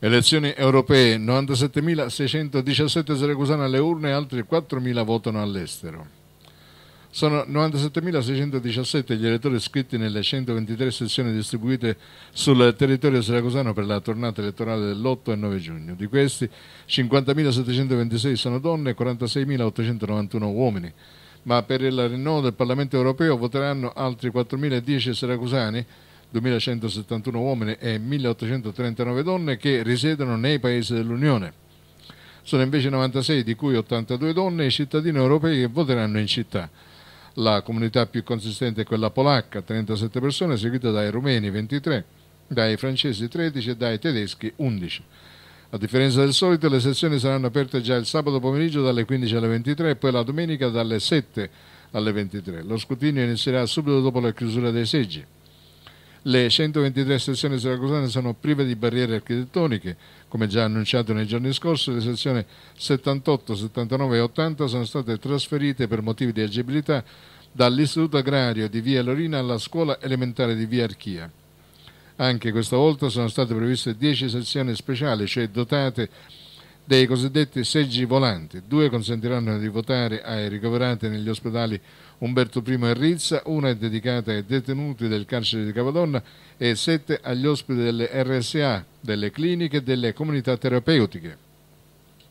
Elezioni europee, 97.617 siracusani alle urne, e altri 4.000 votano all'estero. Sono 97.617 gli elettori iscritti nelle 123 sezioni distribuite sul territorio siracusano per la tornata elettorale dell'8 e 9 giugno. Di questi 50.726 sono donne e 46.891 uomini. Ma per il rinnovo del Parlamento europeo voteranno altri 4.010 siracusani 2171 uomini e 1839 donne che risiedono nei paesi dell'Unione. Sono invece 96, di cui 82 donne, i cittadini europei che voteranno in città. La comunità più consistente è quella polacca, 37 persone, seguita dai rumeni 23, dai francesi 13 e dai tedeschi 11. A differenza del solito, le sezioni saranno aperte già il sabato pomeriggio dalle 15 alle 23 e poi la domenica dalle 7 alle 23. Lo scrutinio inizierà subito dopo la chiusura dei seggi. Le 123 sezioni siracusane sono prive di barriere architettoniche. Come già annunciato nei giorni scorsi, le sezioni 78, 79 e 80 sono state trasferite per motivi di agibilità dall'Istituto Agrario di Via Lorina alla Scuola Elementare di Via Archia. Anche questa volta sono state previste 10 sezioni speciali, cioè dotate dei cosiddetti seggi volanti. Due consentiranno di votare ai ricoverati negli ospedali Umberto I e Rizza, una è dedicata ai detenuti del carcere di Cavadonna e sette agli ospiti delle RSA, delle cliniche e delle comunità terapeutiche.